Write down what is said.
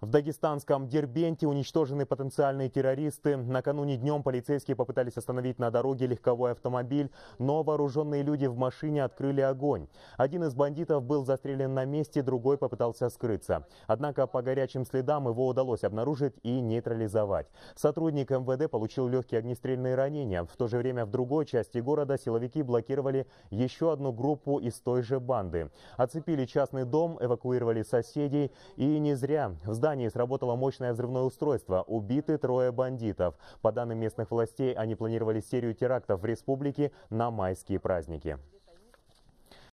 В дагестанском Дербенте уничтожены потенциальные террористы. Накануне днем полицейские попытались остановить на дороге легковой автомобиль, но вооруженные люди в машине открыли огонь. Один из бандитов был застрелен на месте, другой попытался скрыться. Однако по горячим следам его удалось обнаружить и нейтрализовать. Сотрудник МВД получил легкие огнестрельные ранения. В то же время в другой части города силовики блокировали еще одну группу из той же банды. Оцепили частный дом, эвакуировали соседей и не зря. В здании здании сработало мощное взрывное устройство. Убиты трое бандитов. По данным местных властей, они планировали серию терактов в республике на майские праздники.